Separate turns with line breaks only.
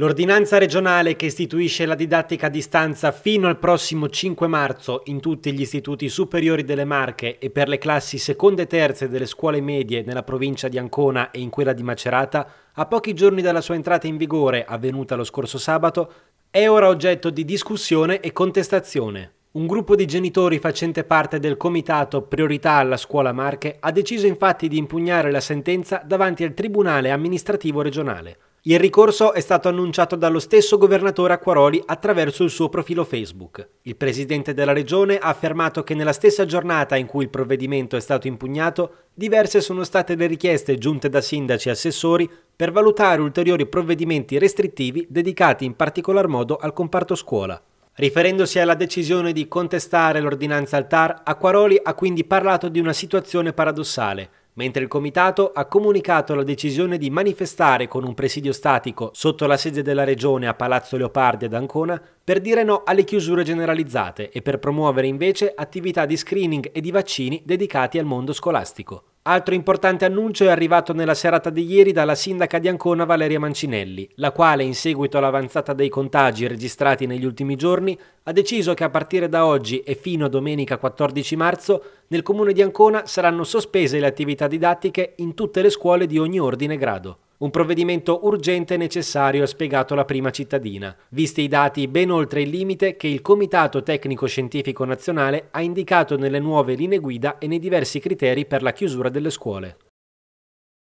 L'ordinanza regionale che istituisce la didattica a distanza fino al prossimo 5 marzo in tutti gli istituti superiori delle Marche e per le classi seconde e terze delle scuole medie nella provincia di Ancona e in quella di Macerata, a pochi giorni dalla sua entrata in vigore, avvenuta lo scorso sabato, è ora oggetto di discussione e contestazione. Un gruppo di genitori facente parte del comitato Priorità alla Scuola Marche ha deciso infatti di impugnare la sentenza davanti al Tribunale amministrativo regionale. Il ricorso è stato annunciato dallo stesso governatore Acquaroli attraverso il suo profilo Facebook. Il presidente della regione ha affermato che nella stessa giornata in cui il provvedimento è stato impugnato, diverse sono state le richieste giunte da sindaci e assessori per valutare ulteriori provvedimenti restrittivi dedicati in particolar modo al comparto scuola. Riferendosi alla decisione di contestare l'ordinanza al TAR, Acquaroli ha quindi parlato di una situazione paradossale, mentre il Comitato ha comunicato la decisione di manifestare con un presidio statico sotto la sede della Regione a Palazzo Leopardi ad Ancona per dire no alle chiusure generalizzate e per promuovere invece attività di screening e di vaccini dedicati al mondo scolastico. Altro importante annuncio è arrivato nella serata di ieri dalla sindaca di Ancona Valeria Mancinelli, la quale, in seguito all'avanzata dei contagi registrati negli ultimi giorni, ha deciso che a partire da oggi e fino a domenica 14 marzo nel comune di Ancona saranno sospese le attività didattiche in tutte le scuole di ogni ordine e grado. Un provvedimento urgente e necessario, ha spiegato la prima cittadina, visti i dati ben oltre il limite che il Comitato Tecnico Scientifico Nazionale ha indicato nelle nuove linee guida e nei diversi criteri per la chiusura delle scuole.